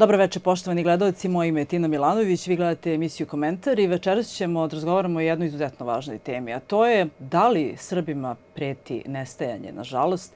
Dobro večer, poštovani gledalci. Moje ime je Tina Milanović. Vi gledate emisiju Komentar i večeras ćemo da o jednoj izuzetno važnoj temi, a to je da li Srbima preti nestajanje, nažalost.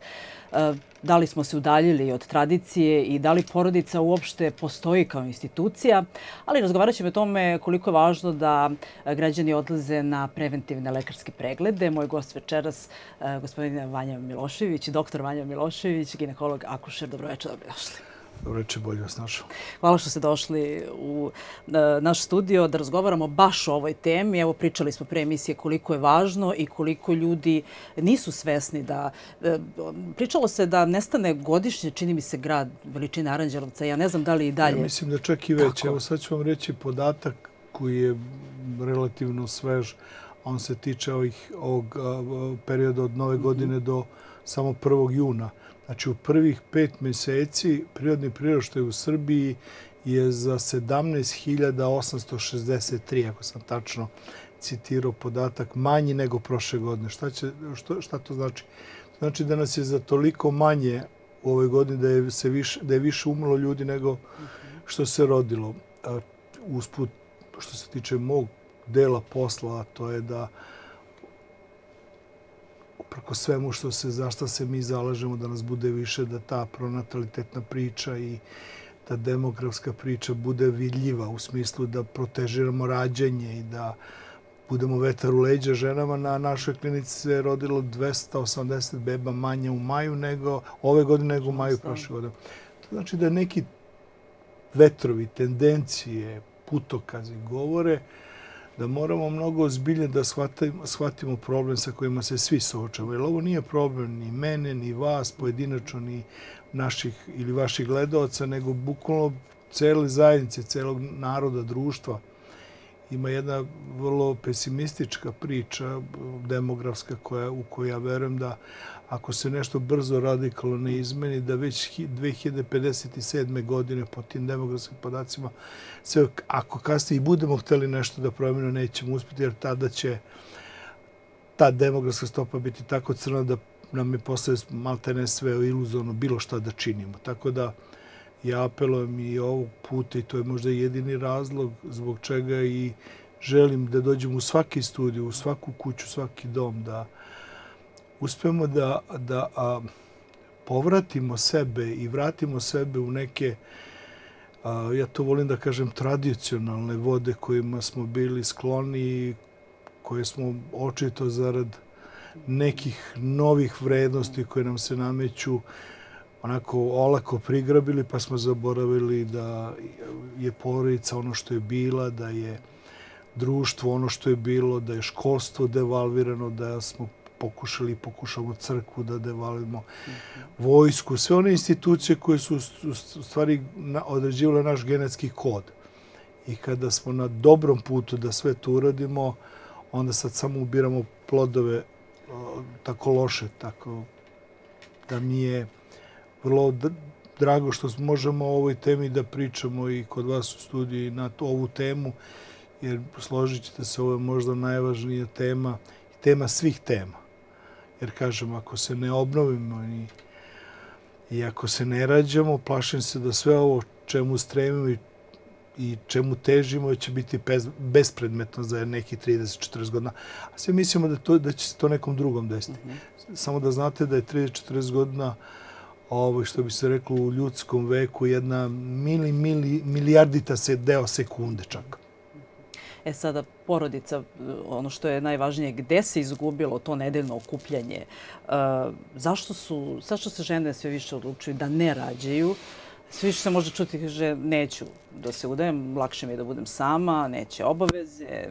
E, da li smo se udaljili od tradicije i da li porodica uopšte postoji kao institucija, ali razgovarat ćemo o tome koliko je važno da građani odlaze na preventivne lekarske preglede. Moj gost večeras, e, gospodin Vanja Milošević, doktor Vanja Milošević, ginekolog Akušer. Dobro večer, dobrodošli reče bolje vas našao. Hvala što ste došli u e, naš studio da razgovaramo baš o ovoj temi. Evo pričali smo pre emisije koliko je važno i koliko ljudi nisu svesni da... E, pričalo se da nestane godišnje, čini mi se, grad veličine Aranđelovca. Ja ne znam da li i dalje. Ja mislim da čak i već. Evo sad ću vam reći podatak koji je relativno svež. On se tiče ovih, ovog perioda od nove mhm. godine do samo 1. juna. Znači u prvih pet meseci prirodni priraštaj u Srbiji je za 17.863, ako sam tačno citirao podatak, manji nego prošle godine. Šta, će, što, šta to znači? Znači da nas je za toliko manje u ovoj godini da je, se više, da je više umrlo ljudi nego što se rodilo. A, usput, što se tiče mog dela posla, to je da uh, uprko svemu što se, zašta se mi zalažemo da nas bude više, da ta pronatalitetna priča i ta demografska priča bude vidljiva u smislu da protežiramo rađanje i da budemo vetar u leđa ženama. Na našoj klinici se rodilo 280 beba manje u maju nego ove godine nego u maju prošle godine. To znači da neki vetrovi, tendencije, putokazi govore da moramo mnogo ozbilje da shvatimo, shvatimo problem sa kojima se svi suočamo. Jer ovo nije problem ni mene, ni vas, pojedinačno, ni naših ili vaših gledalca, nego bukvalno cele zajednice, celog naroda, društva ima jedna vrlo pesimistička priča demografska koja, u kojoj ja verujem da ako se nešto brzo radikalno ne izmeni, da već 2057. godine po tim demografskim podacima, sve, ako kasnije i budemo hteli nešto da promenimo, nećemo uspjeti jer tada će ta demografska stopa biti tako crna da nam je posle maltene sve iluzorno bilo šta da činimo. Tako da Ja apelujem i ovog puta i to je možda jedini razlog zbog čega i želim da dođem u svaki studiju, u svaku kuću, svaki dom, da uspemo da, da povratimo sebe i vratimo sebe u neke, ja to volim da kažem, tradicionalne vode kojima smo bili skloni i koje smo očito zarad nekih novih vrednosti koje nam se nameću onako olako prigrabili, pa smo zaboravili da je porodica ono što je bila, da je društvo ono što je bilo, da je školstvo devalvirano, da smo pokušali i pokušamo crkvu da devalvimo, vojsku, sve one institucije koje su u stvari određivale naš genetski kod. I kada smo na dobrom putu da sve to uradimo, onda sad samo ubiramo plodove tako loše, tako da mi je vrlo drago što možemo o ovoj temi da pričamo i kod vas u studiji na ovu temu, jer složit ćete se, ovo je možda najvažnija tema i tema svih tema. Jer kažem, ako se ne obnovimo i, i ako se ne rađamo, plašim se da sve ovo čemu stremimo i, i čemu težimo će biti bez, bespredmetno za neki 30-40 godina. A sve mislimo da, to, da će se to nekom drugom desiti. Mm -hmm. Samo da znate da je 30-40 godina uh, ovo, što bi se reklo u ljudskom veku, jedna mili, mili, milijardita se deo sekunde čak. E sada, porodica, ono što je najvažnije, gde se izgubilo to nedeljno okupljanje? E, zašto su, sad se žene sve više odlučuju da ne rađaju, sve više se može čuti, že neću da se udajem, lakše mi je da budem sama, neće obaveze,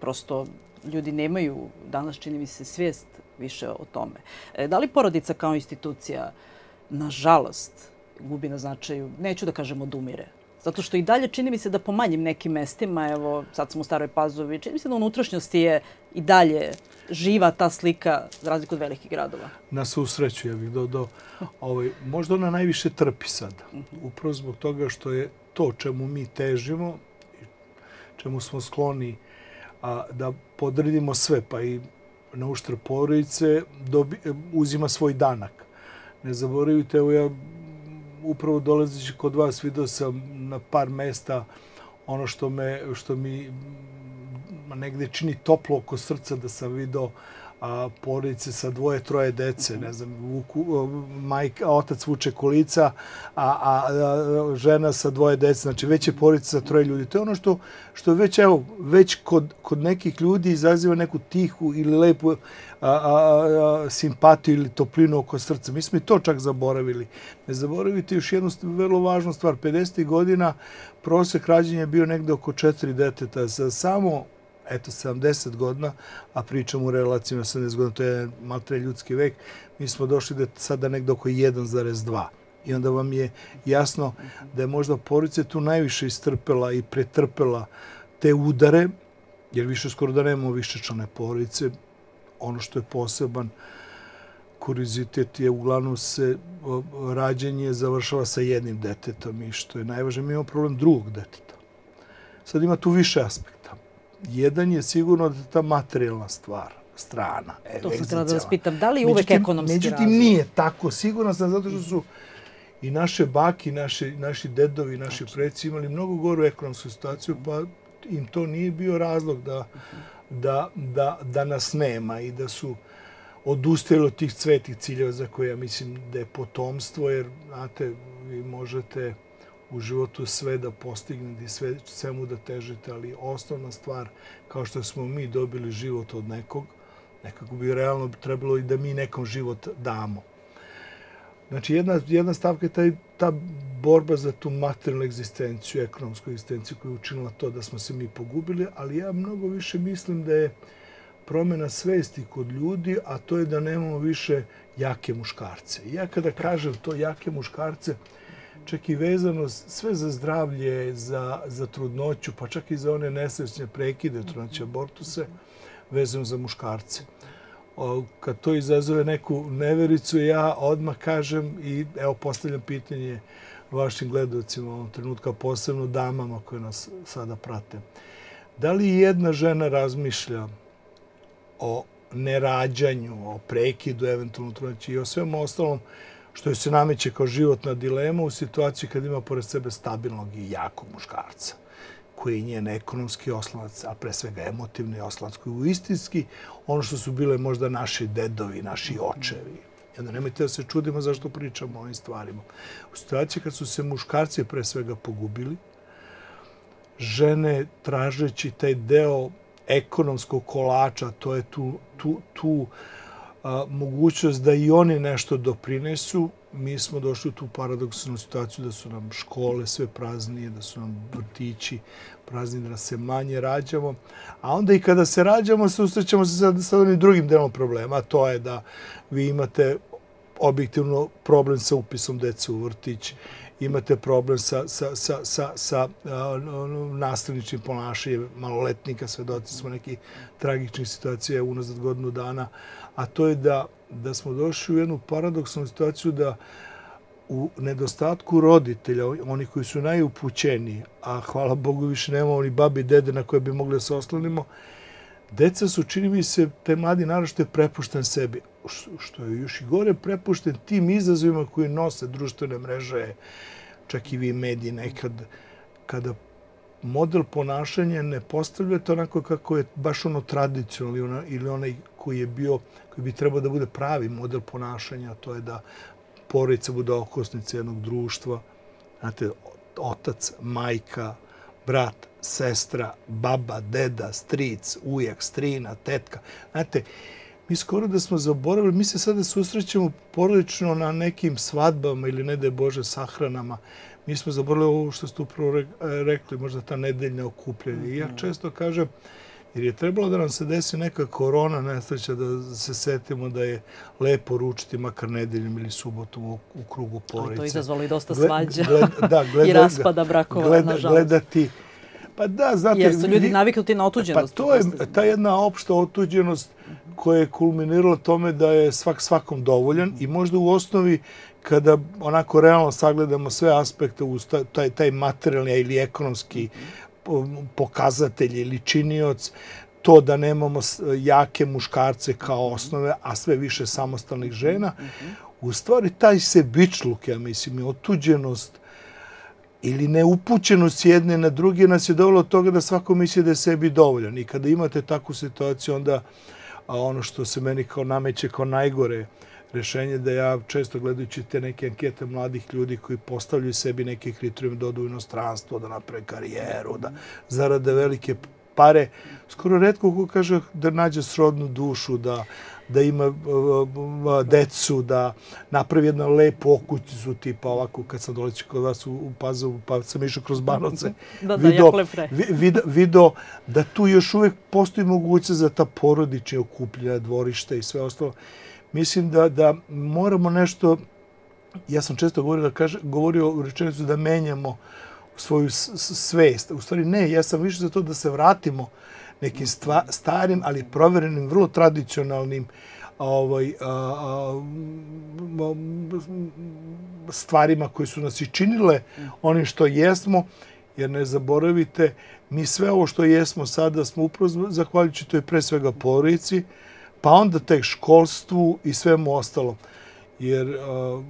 prosto ljudi nemaju danas, čini mi se, svijest više o tome. E, da li porodica kao institucija, nažalost, gubi na značaju, neću da kažem odumire, Zato što i dalje čini mi se da po manjim nekim mestima, evo sad smo u Staroj Pazovi, čini mi se da unutrašnjosti je i dalje živa ta slika za razliku od velikih gradova. Na svu sreću, ja bih dodao, ovaj, možda ona najviše trpi sada. Mhm. Upravo zbog toga što je to čemu mi težimo, čemu smo skloni a, da podredimo sve, pa i na uštrb porodice dobi, uzima svoj danak. Ne zaboravite, evo ja upravo dolazeći kod vas video sam na par mesta ono što me što mi negde čini toplo oko srca da sam video a, porodice sa dvoje, troje dece, ne znam, majka, otac vuče kolica, a, a, a žena sa dvoje dece, znači već je porodica sa troje ljudi. To je ono što, što već, evo, već kod, kod nekih ljudi izaziva neku tihu ili lepu a, a, a, simpatiju ili toplinu oko srca. Mi smo i to čak zaboravili. Ne zaboravite još jednu vrlo važnu stvar. 50. godina prosek rađenja je bio negde oko četiri deteta. Za samo eto, 70 godina, a pričamo u relaciji na 70 godina, to je maltre ljudski vek, mi smo došli da sada negde oko 1,2. I onda vam je jasno da je možda porodica tu najviše istrpela i pretrpela te udare, jer više skoro da nemamo više člane porodice. Ono što je poseban kurizitet je uglavnom se rađenje završava sa jednim detetom i što je najvažnije, mi imamo problem drugog deteta. Sad ima tu više aspekta. Jedan je sigurno da ta materijalna stvar strana. E, to sam htjela da vas pitam. Da li je uvek ekonomski međutim, Međutim, nije tako. Sigurno sam zato što su i naše baki, naše, naši dedovi, naši preci imali mnogo goru ekonomsku situaciju, pa im to nije bio razlog da, da, da, da nas nema i da su odustajali od tih svetih ciljeva za koje ja mislim da je potomstvo, jer, znate, vi možete u životu sve da postignete i sve, svemu da težite, ali osnovna stvar, kao što smo mi dobili život od nekog, nekako bi realno trebalo i da mi nekom život damo. Znači, jedna, jedna stavka je taj, ta borba za tu materijalnu egzistenciju, ekonomsku egzistenciju koja je učinila to da smo se mi pogubili, ali ja mnogo više mislim da je promena svesti kod ljudi, a to je da nemamo više jake muškarce. Ja kada da. kažem to jake muškarce, čak i vezano sve za zdravlje, za, za trudnoću, pa čak i za one nesrećne prekide trudnoće abortuse, vezano za muškarce. O, kad to izazove neku nevericu, ja odmah kažem i evo postavljam pitanje vašim gledovcima u ovom trenutku, posebno damama koje nas sada prate. Da li jedna žena razmišlja o nerađanju, o prekidu eventualno trudnoće i o svemu ostalom što je se nameće kao životna dilema u situaciji kad ima pored sebe stabilnog i jakog muškarca koji je njen ekonomski oslanac, a pre svega emotivni oslanac, koji je istinski ono što su bile možda naši dedovi, naši očevi. Jedno, nemojte da se čudimo zašto pričamo o ovim stvarima. U situaciji kad su se muškarci pre svega pogubili, žene tražeći taj deo ekonomskog kolača, to je tu, tu, tu a, mogućnost da i oni nešto doprinesu, mi smo došli u tu paradoksnu situaciju da su nam škole sve praznije, da su nam vrtići prazni, da se manje rađamo. A onda i kada se rađamo, susrećemo se sa, sa onim drugim delom problema, a to je da vi imate objektivno problem sa upisom dece u vrtić imate problem sa, sa, sa, sa, sa nastavničnim ponašanjem maloletnika, svedoci smo nekih tragičnih situacija unazad godinu dana, a to je da, da smo došli u jednu paradoksalnu situaciju da u nedostatku roditelja, oni koji su najupućeniji, a hvala Bogu više nemamo ni babi i dede na koje bi mogli da se oslonimo, deca su, čini mi se, te mladi narašte prepušten sebi što je još i gore, prepušten tim izazovima koji nose društvene mreže, čak i vi mediji nekad, kada model ponašanja ne postavlja to onako kako je baš ono tradicionalno ili onaj koji je bio, koji bi trebao da bude pravi model ponašanja, to je da porodica bude okosnica jednog društva, znate, otac, majka, brat, sestra, baba, deda, stric, ujak, strina, tetka. Znate, mi skoro da smo zaboravili, mi se sada susrećemo porodično na nekim svadbama ili ne da Bože sahranama. Mi smo zaboravili ovo što ste upravo rekli, možda ta nedeljna okupljenja. I ja mhm. često kažem, jer je trebalo da nam se desi neka korona nesreća da se setimo da je lepo ručiti makar nedeljom ili subotom u, krugu porodice. Ali to izazvalo i dosta svađa da, gleda, i raspada brakova, nažalost. Gledati Pa da, znate... Jer su ljudi naviknuti na otuđenost. Pa to je ta jedna opšta otuđenost koja je kulminirala tome da je svak svakom dovoljan i možda u osnovi kada onako realno sagledamo sve aspekte uz taj, taj materijalni ili ekonomski pokazatelj ili činioc, to da nemamo jake muškarce kao osnove, a sve više samostalnih žena, u stvari taj sebičluk, ja mislim, otuđenost, ili neupućenost s jedne na druge nas je dovoljno toga da svako misli da je sebi dovoljan. I kada imate takvu situaciju, onda a ono što se meni kao nameće kao najgore rešenje da ja često gledajući te neke ankete mladih ljudi koji postavljaju sebi neke kriterijume da odu u inostranstvo, da naprave karijeru, da zarade velike pare, skoro redko ko kaže da nađe srodnu dušu, da da ima decu, da napravi jednu lepu okućicu, tipa ovako kad sam doleći kod vas u, u Pazovu, pa sam išao kroz Banovce. da, da, video, da tu još uvek postoji mogućnost za ta porodične okupljena dvorišta i sve ostalo. Mislim da, da moramo nešto, ja sam često govorio, da kaže, govorio u rečenicu da menjamo svoju svest. U stvari ne, ja sam više za to da se vratimo uh, nekim stva, starim, ali proverenim, vrlo tradicionalnim ovaj, stvarima koje su nas i činile onim što jesmo, jer ne zaboravite, mi sve ovo što jesmo sada smo upravo zahvaljujući toj pre svega porodici, pa onda tek školstvu i svemu ostalom. Jer, a,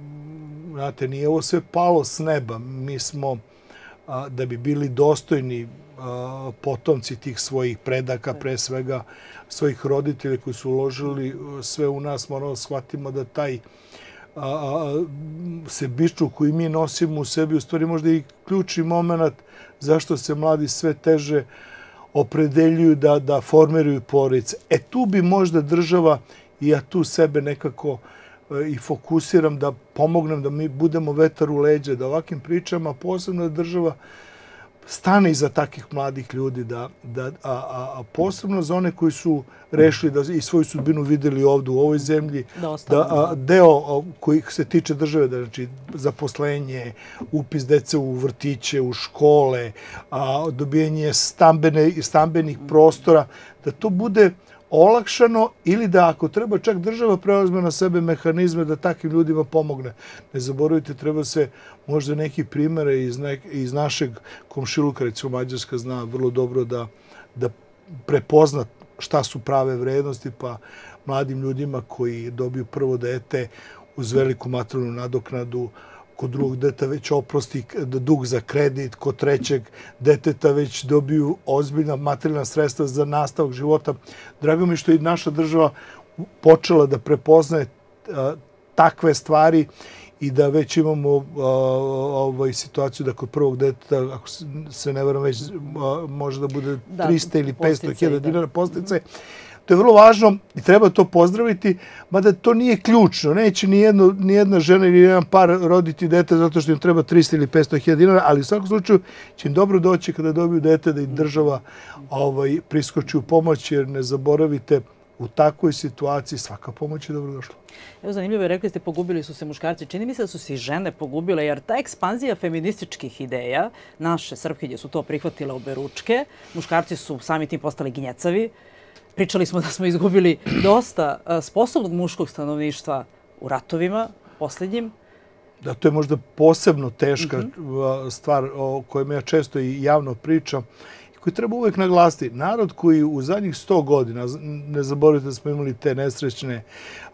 znate, nije ovo sve palo s neba. Mi smo, da bi bili dostojni potomci tih svojih predaka, pre svega svojih roditelja koji su uložili e, sve u nas, moramo da shvatimo da taj a, sebiču koji mi nosimo u sebi, u stvari možda i ključni moment zašto se mladi sve teže opredeljuju da, da formiraju porodice. E tu bi možda država, i ja tu sebe nekako e, i fokusiram da pomognem, da mi budemo vetar u leđe, da ovakvim pričama posebno da država stane iza takih mladih ljudi, da, da, a, a, a posebno za one koji su rešili da i svoju sudbinu videli ovde u ovoj zemlji, da, da a, deo a, koji se tiče države, da znači zaposlenje, upis dece u vrtiće, u škole, a, dobijanje stambene, stambenih prostora, da to bude olakšano ili da ako treba čak država preozme na sebe mehanizme da takvim ljudima pomogne. Ne zaboravite, treba se možda neki primere iz, iz našeg komšiluka, recimo Mađarska zna vrlo dobro da, da prepozna šta su prave vrednosti, pa mladim ljudima koji dobiju prvo dete uz veliku materijalnu nadoknadu, kod drugog deta već oprosti da dug za kredit, kod trećeg deteta već dobiju ozbiljna materijalna sredstva za nastavak života. Drago mi što je naša država počela da prepoznaje takve stvari i da već imamo a, ovaj, situaciju da kod prvog deteta, ako se ne varam već, a, može da bude 300 da, ili 500 hiljada da. dinara postice. Da To je vrlo važno i treba to pozdraviti, mada to nije ključno. Neće ni, jedno, ni jedna žena ili jedan par roditi dete zato što im treba 300 ili 500 hiljada dinara, ali u svakom slučaju će im dobro doći kada dobiju dete da im država ovaj, priskoči u pomoć, jer ne zaboravite, u takvoj situaciji svaka pomoć je dobrodošla. Evo, zanimljivo je, rekli ste, pogubili su se muškarci. Čini mi se da su se i žene pogubile, jer ta ekspanzija feminističkih ideja, naše srpkinje su to prihvatile oberučke, muškarci su sami tim postali ginjecavi, Pričali smo da smo izgubili dosta sposobnog muškog stanovništva u ratovima poslednjim. Da, to je možda posebno teška mhm. stvar o kojoj ja često i javno pričam i koju treba uvek naglasiti. Narod koji u zadnjih sto godina, ne zaboravite da smo imali te nesrećne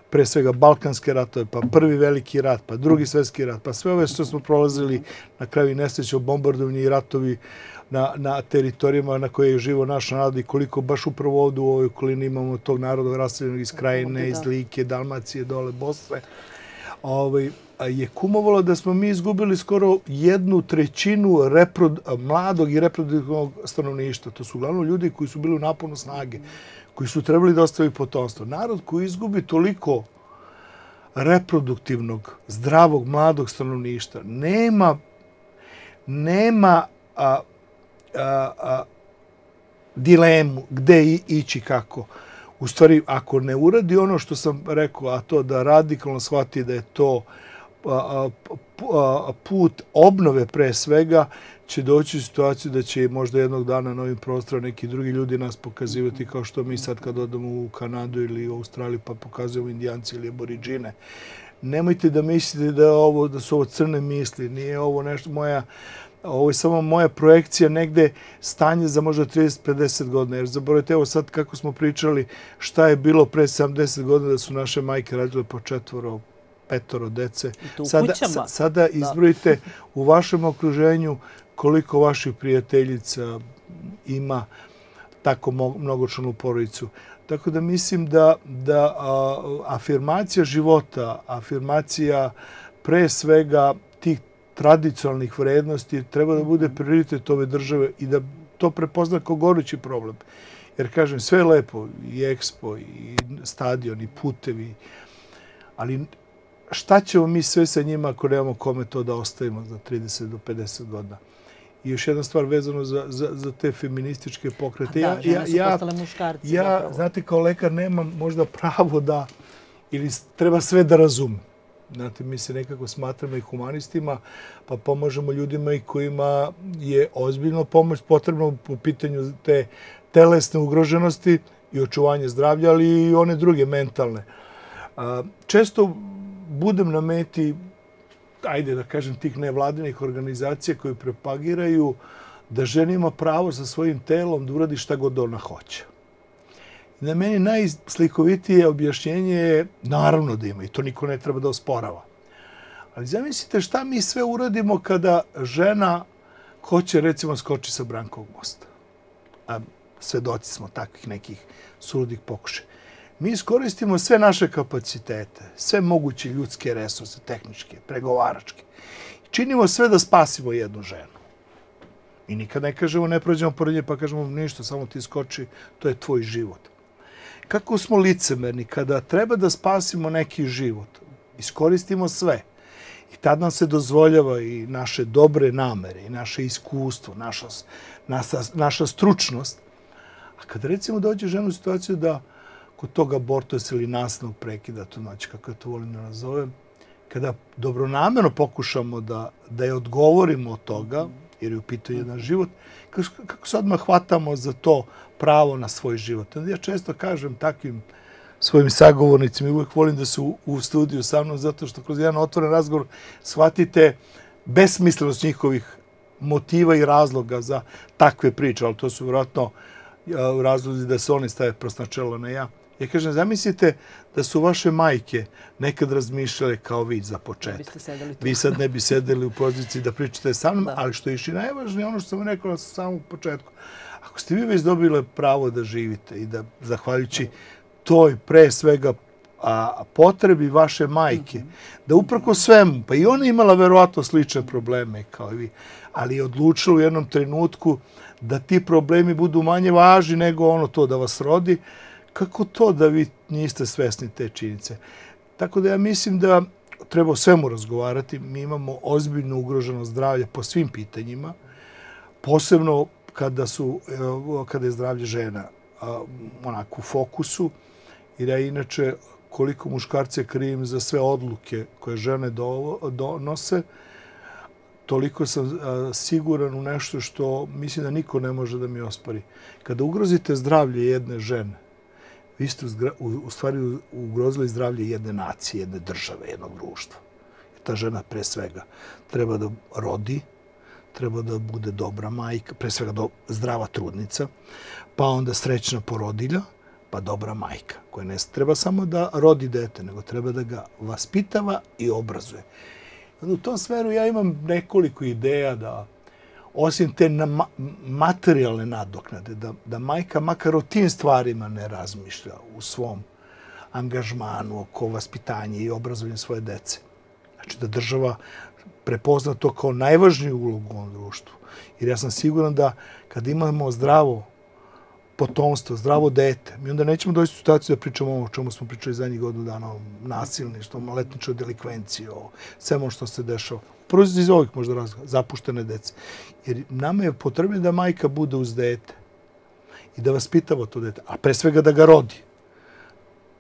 pre svega Balkanske ratove, pa prvi veliki rat, pa drugi svetski rat, pa sve ove što smo prolazili na kraju nesreće, bombardovanje i ratovi na, na teritorijama na koje je živo naš narod i koliko baš upravo ovdje u ovoj okolini imamo tog naroda rastavljenog iz Krajine, da. iz Like, Dalmacije, dole Bosne, ovaj, je kumovalo da smo mi izgubili skoro jednu trećinu mladog i reproduktivnog stanovništva. To su uglavnom ljudi koji su bili u naponu snage, koji su trebali da ostavi potomstvo. Narod koji izgubi toliko reproduktivnog, zdravog, mladog stanovništva, nema, nema a, a, dilemu gde i, ići kako. U stvari, ako ne uradi ono što sam rekao, a to da radikalno shvati da je to put obnove pre svega, će doći u situaciju da će možda jednog dana na ovim prostorom neki drugi ljudi nas pokazivati kao što mi sad kad odemo u Kanadu ili u Australiju pa pokazujemo indijanci ili aboriđine. Nemojte da mislite da, ovo, da su ovo crne misli, nije ovo nešto moja ovo je samo moja projekcija negde stanje za možda 30-50 godina. Jer zaboravite, evo sad kako smo pričali šta je bilo pre 70 godina da su naše majke radile po četvoro, petoro dece. Sada, sada da. izbrojite u vašem okruženju koliko vaših prijateljica ima tako mnogočlanu porodicu. Tako da mislim da, da afirmacija života, afirmacija pre svega tih tradicionalnih vrednosti treba da bude mhm. prioritet ove države i da to prepozna kao gorući problem. Jer, kažem, sve je lepo, i ekspo, i stadion, i putevi, ali šta ćemo mi sve sa njima ako nemamo kome to da ostavimo za 30 do 50 godina? I još jedna stvar vezano za, za, za te feminističke pokrete. Da, ja, žene su ja, postale muškarci. Ja, znate, kao lekar nemam možda pravo da, ili treba sve da razumem. Znate, mi se nekako smatramo i humanistima, pa pomažemo ljudima i kojima je ozbiljno pomoć potrebna po pitanju te telesne ugroženosti i očuvanje zdravlja, ali i one druge mentalne. Često budem na meti, ajde da kažem, tih nevladinih organizacija koje propagiraju da žena ima pravo sa svojim telom da uradi šta god ona hoće da meni najslikovitije objašnjenje je naravno da ima i to niko ne treba da osporava. Ali zamislite šta mi sve uradimo kada žena hoće recimo skoči sa Brankovog mosta. A svedoci smo takvih nekih surudih pokuše. Mi iskoristimo sve naše kapacitete, sve moguće ljudske resurse, tehničke, pregovaračke. Činimo sve da spasimo jednu ženu. I nikad ne kažemo, ne prođemo pored nje pa kažemo ništa, samo ti skoči, to je tvoj život kako smo licemerni kada treba da spasimo neki život, iskoristimo sve. I tad nam se dozvoljava i naše dobre namere, i naše iskustvo, naša, naša, naša stručnost. A kad recimo dođe žena u situaciju da kod toga abortus ili nasnog prekida to znači kako to volim da nazovem, kada dobronamerno pokušamo da, da je odgovorimo od toga, jer je u pitanju jedan život. Kako, kako se odmah hvatamo za to pravo na svoj život? Ja često kažem takvim svojim sagovornicima i uvek volim da su u studiju sa mnom zato što kroz jedan otvoren razgovor shvatite besmislenost njihovih motiva i razloga za takve priče, ali to su vjerojatno razlozi da se oni stave prosnačelo na ja. Ja kažem, zamislite da su vaše majke nekad razmišljale kao vi za početak. Da vi sad ne bi sedeli u poziciji da pričate sa mnom, da. ali što je iši najvažnije, ono što sam rekao na samom početku, ako ste vi već dobile pravo da živite i da, zahvaljujući toj pre svega a potrebi vaše majke, mhm. da uprko svemu, pa i ona imala verovatno slične probleme kao i vi, ali je odlučila u jednom trenutku da ti problemi budu manje važni nego ono to da vas rodi, Kako to da vi niste svesni te činjenice? Tako da ja mislim da treba o svemu razgovarati. Mi imamo ozbiljno ugroženo zdravlje po svim pitanjima, posebno kada, su, kada je zdravlje žena onako u fokusu. Jer ja inače koliko muškarce krivim za sve odluke koje žene donose, toliko sam siguran u nešto što mislim da niko ne može da mi ospori. Kada ugrozite zdravlje jedne žene, vi ste u stvari ugrozili zdravlje jedne nacije, jedne države, jednog društva. ta žena pre svega treba da rodi, treba da bude dobra majka, pre svega do, zdrava trudnica, pa onda srećna porodilja, pa dobra majka, koja ne treba samo da rodi dete, nego treba da ga vaspitava i obrazuje. U tom sferu ja imam nekoliko ideja da osim te materijalne nadoknade, da, da majka makar o tim stvarima ne razmišlja u svom angažmanu oko vaspitanja i obrazovanja svoje dece. Znači da država prepozna to kao najvažniju ulogu u ovom društvu. Jer ja sam siguran da kad imamo zdravo potomstvo, zdravo dete, mi onda nećemo doći u situaciju da pričamo o čemu smo pričali zadnjih godina dana, o nasilništvu, o maletničoj delikvenciji, o svemu što se dešava proizvod iz ovih možda razloga, zapuštene dece. Jer nama je potrebno da majka bude uz dete i da vaspitava to dete, a pre svega da ga rodi.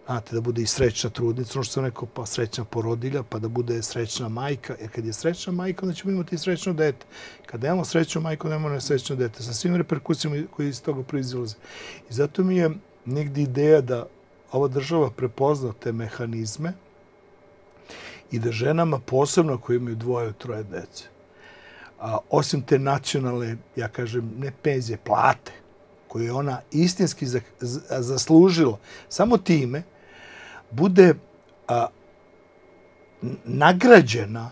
Znate, da bude i srećna trudnica, ono što sam rekao, pa srećna porodilja, pa da bude srećna majka. Jer kad je srećna majka, onda ćemo imati i srećno dete. Kada imamo srećnu majku, onda imamo nesrećno dete. Sa svim reperkusijama koji iz toga proizilaze. I zato mi je negdje ideja da ova država prepozna te mehanizme, i da ženama posebno koje imaju dvoje, troje dece, a, osim te nacionalne, ja kažem, ne penzije, plate, koje je ona istinski za, za, zaslužila, samo time bude a, nagrađena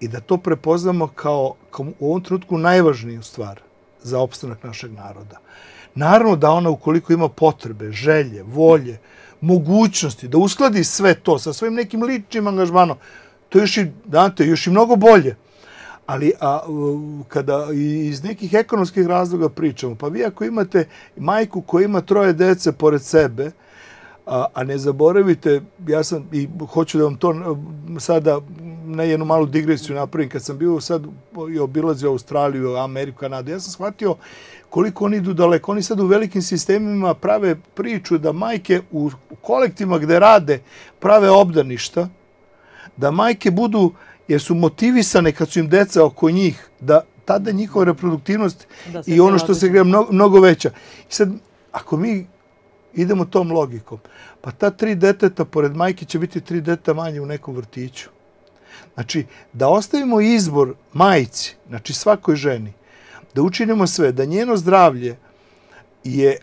i da to prepoznamo kao, kao u ovom trenutku najvažniju stvar za opstanak našeg naroda. Naravno da ona ukoliko ima potrebe, želje, volje, mogućnosti da uskladi sve to sa svojim nekim ličnim angažmanom, to je još i, znate, još i mnogo bolje. Ali a, kada iz nekih ekonomskih razloga pričamo, pa vi ako imate majku koja ima troje dece pored sebe, a, a ne zaboravite, ja sam i hoću da vam to sada na jednu malu digresiju napravim, kad sam bio sad i obilazio Australiju, Ameriku, Kanadu, ja sam shvatio koliko oni idu daleko. Oni sad u velikim sistemima prave priču da majke u kolektima gde rade prave obdaništa, da majke budu, jer su motivisane kad su im deca oko njih, da tada njihova reproduktivnost da i ono što se gleda mnogo, veća. I sad, ako mi idemo tom logikom, pa ta tri deteta pored majke će biti tri deta manje u nekom vrtiću. Znači, da ostavimo izbor majci, znači svakoj ženi, da učinimo sve, da njeno zdravlje je,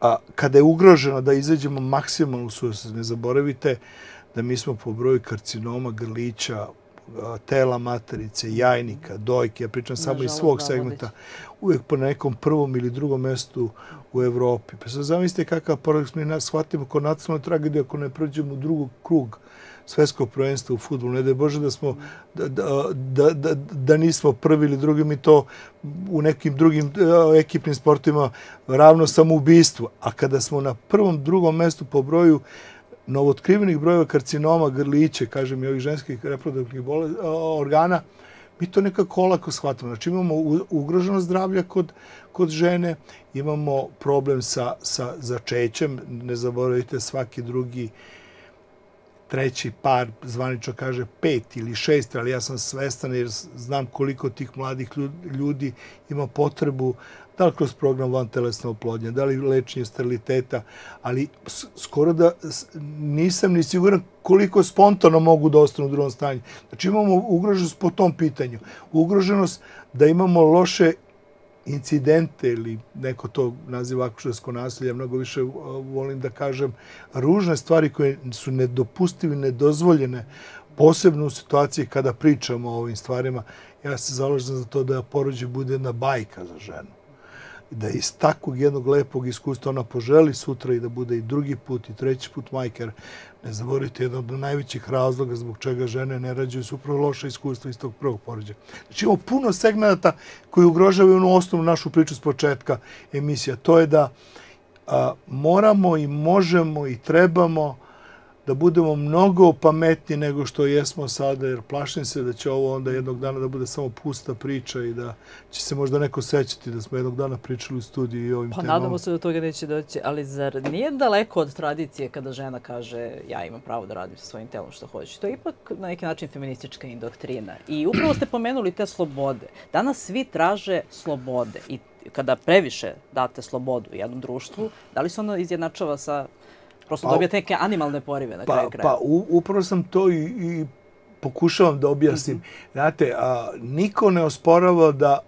a, kada je ugroženo, da izađemo maksimalno susret. Ne zaboravite da mi smo po broju karcinoma, grlića, tela materice, jajnika, dojke, ja pričam samo iz svog segmenta, uvijek po nekom prvom ili drugom mestu u Evropi. Pa sad zamislite kakav porak mi nas shvatimo kao nacionalnu tragediju ako ne prođemo u drugog krug svetsko prvenstvo u futbolu. Ne da je Bože da smo, da da, da, da, da, nismo prvi ili drugi, mi to u nekim drugim e, ekipnim sportovima ravno samoubistvo. A kada smo na prvom, drugom mestu po broju novootkrivenih brojeva karcinoma, grliće, kažem i ovih ženskih reproduktivnih e, organa, mi to nekako olako shvatamo. Znači imamo ugroženo zdravlje kod, kod žene, imamo problem sa, sa začećem, ne zaboravite svaki drugi uh, treći par zvanično kaže pet ili šest, ali ja sam svestan jer znam koliko tih mladih ljudi ima potrebu da li kroz program vantelesne oplodnje, da li lečenje steriliteta, ali skoro da nisam ni siguran koliko spontano mogu da ostanu u drugom stanju. Znači imamo ugroženost po tom pitanju. Ugroženost da imamo loše incidente ili neko to naziva akušarsko nasilje, mnogo više uh, volim da kažem, ružne stvari koje su nedopustive, nedozvoljene, posebno u situaciji kada pričamo o ovim stvarima. Ja se zalažem za to da porođe bude jedna bajka za ženu da iz takvog jednog lepog iskustva ona poželi sutra i da bude i drugi put i treći put majker. Ne zaboravite, jedan od najvećih razloga zbog čega žene ne rađaju su upravo loše iskustva iz tog prvog porođaja. Znači imamo puno segmenta koji ugrožavaju onu osnovnu našu priču s početka emisija. To je da a, moramo i možemo i trebamo da budemo mnogo pametni nego što jesmo sada, jer plašim se da će ovo onda jednog dana da bude samo pusta priča i da će se možda neko sećati da smo jednog dana pričali u studiju i ovim pa, temama. Pa nadamo se da toga neće doći, ali zar nije daleko od tradicije kada žena kaže ja imam pravo da radim sa svojim telom što hoću? To je ipak na neki način feministička indoktrina. I upravo ste pomenuli te slobode. Danas svi traže slobode i kada previše date slobodu jednom društvu, da li se ono izjednačava sa Prosto pa, dobijate neke animalne porive na pa, kraju pa kraja. Pa upravo sam to i, i pokušavam da objasnim. Mm -hmm. Znate, a, niko ne osporava da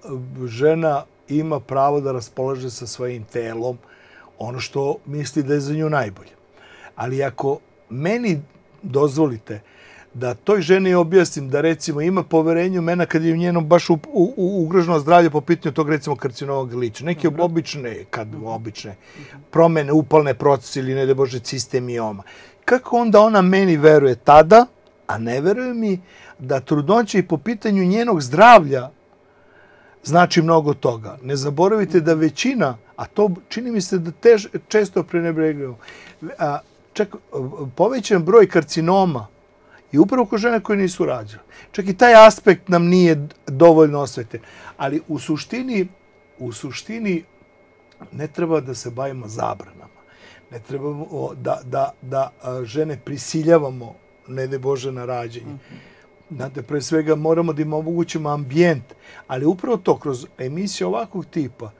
žena ima pravo da raspolaže sa svojim telom ono što misli da je za nju najbolje. Ali ako meni dozvolite da toj ženi objasnim da recimo ima poverenje u mene kad je u njenom baš u, u, ugroženo zdravlje po pitanju tog recimo karcinovog liča. Neke Dobro. obične, kad obične, promene, upalne procese ili ne da bože cistemioma. Kako onda ona meni veruje tada, a ne veruje mi da trudnoća i po pitanju njenog zdravlja znači mnogo toga. Ne zaboravite da većina, a to čini mi se da tež, često prenebregujemo, čak povećan broj karcinoma, i upravo kod žena koje nisu rađale. Čak i taj aspekt nam nije dovoljno osvetljen. Ali u suštini, u suštini ne treba da se bavimo zabranama. Ne trebamo da, da, da žene prisiljavamo, ne de Bože, na rađenje. Mm -hmm. Znate, da pre svega moramo da im omogućimo ambijent, ali upravo to kroz emisije ovakvog tipa,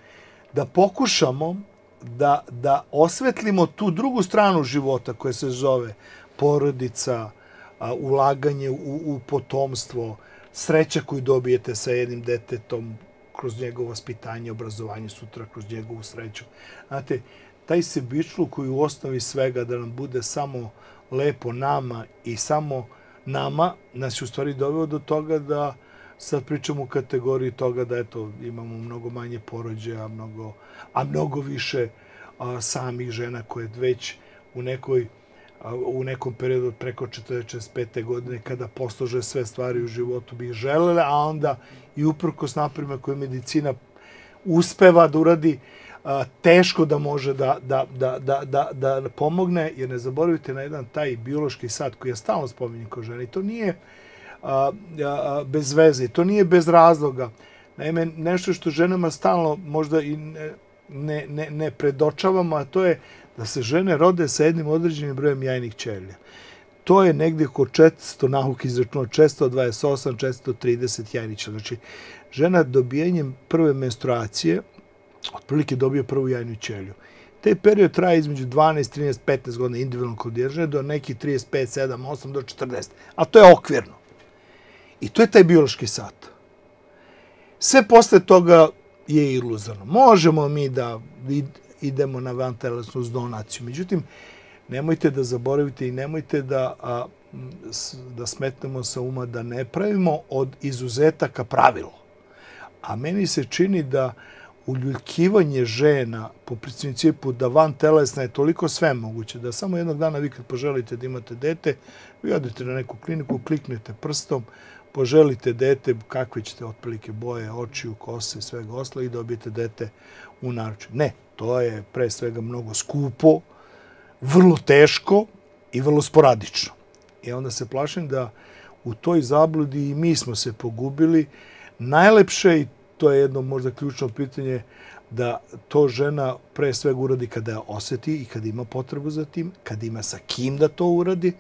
da pokušamo da, da osvetlimo tu drugu stranu života koja se zove porodica, a, ulaganje u, u potomstvo, sreća koju dobijete sa jednim detetom kroz njegovo vaspitanje, obrazovanje sutra, kroz njegovu sreću. Znate, taj sebičluk koji u osnovi svega da nam bude samo lepo nama i samo nama nas je u stvari doveo do toga da sad pričamo u kategoriji toga da eto imamo mnogo manje porođaja, mnogo, a mnogo više a, samih žena koje već u nekoj u nekom periodu od preko 45. godine kada poslože sve stvari u životu bi želele, a onda i uprkos naprema koje medicina uspeva da uradi, teško da može da, da, da, da, da, da pomogne, jer ne zaboravite na jedan taj biološki sat koji je stalno spominjem kao ženi. To nije a, a, bez veze, to nije bez razloga. Naime, nešto što ženama stalno možda i ne, ne, ne predočavamo, a to je da se žene rode sa jednim određenim brojem jajnih ćelija. To je negdje oko 400, nauk izračuna, 428, 430 jajnih ćelija. Znači, žena dobijanjem prve menstruacije otprilike dobije prvu jajnu ćeliju. Taj period traje između 12, 13, 15 godina individualno kod žene do neki 35, 7, 8 do 40. A to je okvirno. I to je taj biološki sat. Sve posle toga je iluzorno. Možemo mi da idemo na vantelesnu donaciju. Međutim, nemojte da zaboravite i nemojte da, da smetnemo sa uma da ne pravimo od izuzetaka pravilo. A meni se čini da uljuljkivanje žena po principu da van telesna je toliko sve moguće, da samo jednog dana vi kad poželite da imate dete, vi odete na neku kliniku, kliknete prstom, poželite dete, kakve ćete otprilike boje, očiju, kose, svega osla i dobijete dete u naručju. Ne, To je pre svega mnogo skupo, vrlo teško i vrlo sporadično. I onda se plašim da u toj zabludi i mi smo se pogubili. Najlepše, i to je jedno možda ključno pitanje, da to žena pre svega uradi kada oseti i kada ima potrebu za tim, kada ima sa kim da to uradi,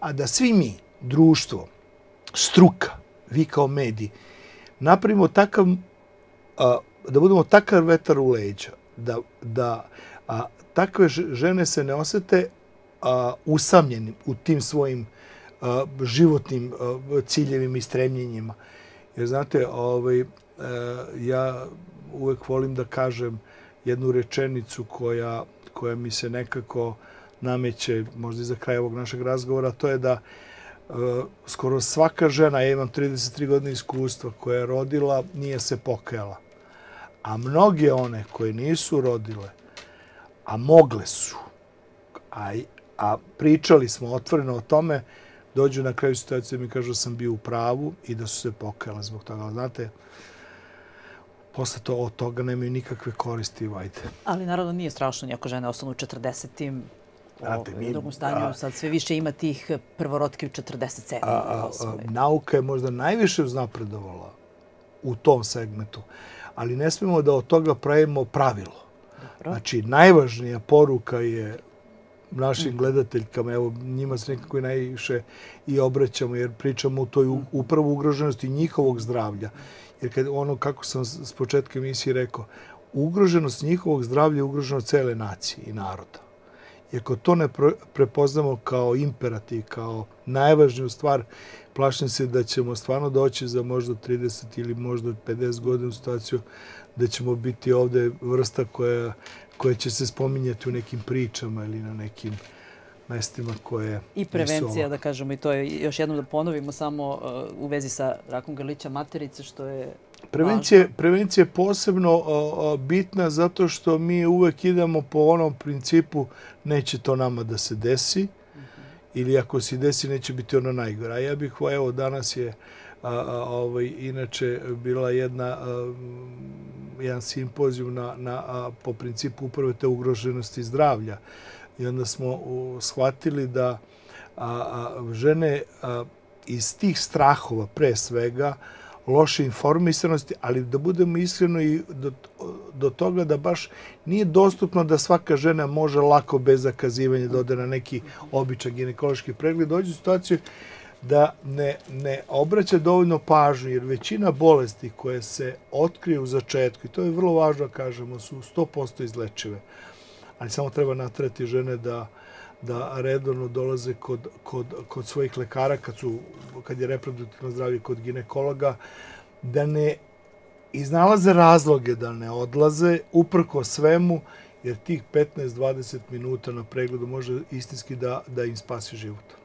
a da svi mi, društvo, struka, vi kao mediji, napravimo takav, da budemo takav vetar u leđa, da, da a, takve žene se ne osete a, usamljenim u tim svojim životnim ciljevim i stremljenjima. Jer znate, ovaj, e, ja uvek volim da kažem jednu rečenicu koja, koja mi se nekako nameće možda i za kraj ovog našeg razgovora, to je da e, skoro svaka žena, ja imam 33 godine iskustva, koja je rodila, nije se pokajala a mnoge one koje nisu rodile, a mogle su, a, a pričali smo otvoreno o tome, dođu na kraju situacije i mi kažu da sam bio u pravu i da su se pokajale zbog toga. Ali znate, posle to, od toga nemaju nikakve koristi vajte. Ali naravno nije strašno, ako žene ostanu u 40-im, Znate, mi, drugom stanju a, sad sve više ima tih prvorotki u 47. A, a, a, nauka je možda najviše uznapredovala u tom segmentu. Ali ne smemo da od toga pravimo pravilo. Dobro. Znači, najvažnija poruka je našim mm. gledateljkama, evo njima se nekako i najviše i obraćamo jer pričamo o toj mm. upravo ugroženosti njihovog zdravlja. Jer kad ono kako sam s početka emisije rekao, ugroženost njihovog zdravlja je ugroženost cele nacije i naroda. I ako to ne prepoznamo kao imperativ, kao najvažniju stvar, plašim se da ćemo stvarno doći za možda 30 ili možda 50 godina u situaciju da ćemo biti ovde vrsta koja, koja će se spominjati u nekim pričama ili na nekim mestima koje I prevencija, da kažemo, i to je još jednom da ponovimo samo uh, u vezi sa rakom grlića materice, što je Prevencija, prevencija je posebno uh, uh, bitna zato što mi uvek idemo po onom principu neće to nama da se desi mhm. ili ako se desi neće biti ono najgore. A ja bih, evo danas je ovaj, inače bila jedna um, jedan simpozijum na, na, po principu uprave te ugroženosti zdravlja i onda smo uh, shvatili da a, žene iz tih strahova pre svega loše informisanosti, ali da budemo iskreno i do, do toga da baš nije dostupno da svaka žena može lako bez zakazivanja da ode na neki običan ginekološki pregled. Dođe u situaciju da ne, ne obraća dovoljno pažnju, jer većina bolesti koje se otkrije u začetku, i to je vrlo važno da kažemo, su 100% izlečive ali samo treba natrati žene da da redovno dolaze kod, kod, kod svojih lekara kad, su, kad je reproduktivno zdravlje kod ginekologa, da ne iznalaze razloge da ne odlaze, uprko svemu, jer tih 15-20 minuta na pregledu može istinski da, da im spasi život.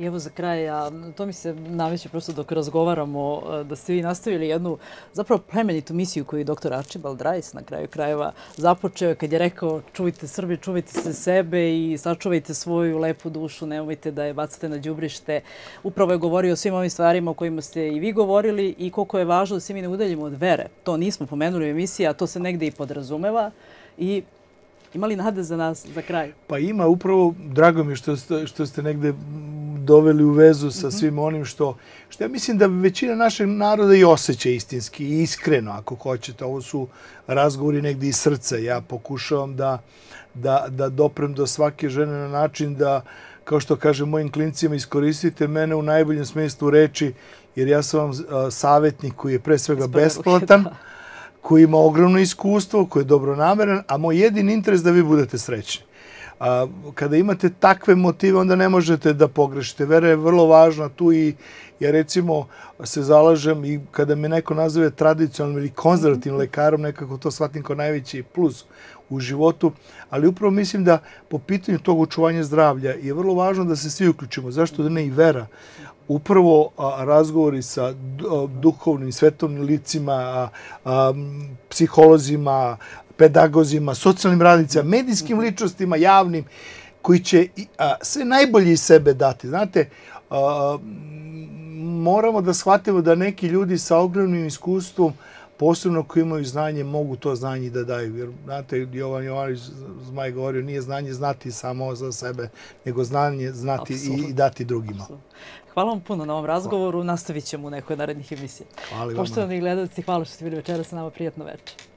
I evo za kraj, a to mi se nameće prosto dok razgovaramo da ste vi nastavili jednu zapravo plemenitu misiju koju je doktor Archibald Rice na kraju krajeva započeo kad je rekao čuvajte Srbi, čuvajte se sebe i sačuvajte svoju lepu dušu, nemojte da je bacate na đubrište. Upravo je govorio o svim ovim stvarima o kojima ste i vi govorili i koliko je važno da se mi ne udaljimo od vere. To nismo pomenuli u emisiji, a to se negde i podrazumeva i Ima li nade za nas za kraj? Pa ima, upravo, drago mi što ste, što ste negde doveli u vezu sa mhm. svim onim što, što ja mislim da većina našeg naroda i osjeća istinski i iskreno, ako hoćete. Ovo su razgovori negde iz srca. Ja pokušavam da, da, da doprem do svake žene na način da, kao što kažem mojim klincima, iskoristite mene u najboljem smislu reči, jer ja sam vam savjetnik koji je pre svega besplatan. Da koji ima ogromno iskustvo, koji je dobro nameran, a moj jedini interes da vi budete srećni. A, kada imate takve motive, onda ne možete da pogrešite. Vera je vrlo važna tu i ja recimo se zalažem i kada me neko nazove tradicionalnim ili konzervativnim lekarom, nekako to shvatim kao najveći plus u životu, ali upravo mislim da po pitanju tog očuvanja zdravlja je vrlo važno da se svi uključimo. Zašto da ne i vera? upravo razgovori sa duhovnim, svetovnim licima, a, psiholozima, pedagozima, socijalnim radnicima, medijskim mhm. ličnostima, javnim, koji će sve najbolje iz sebe dati. Znate, moramo da shvatimo da neki ljudi sa ogromnim iskustvom posebno koji imaju znanje, mogu to znanje da daju. Jer, znate, Jovan Jovanović Zmaj govorio, nije znanje znati samo za sebe, nego znanje znati i, dati drugima. Absolut. Hvala vam puno na ovom razgovoru. Nastavit ćemo u nekoj narednih emisija. Hvala Poštovani gledalci, hvala što ste bili večera sa nama. Prijatno večer.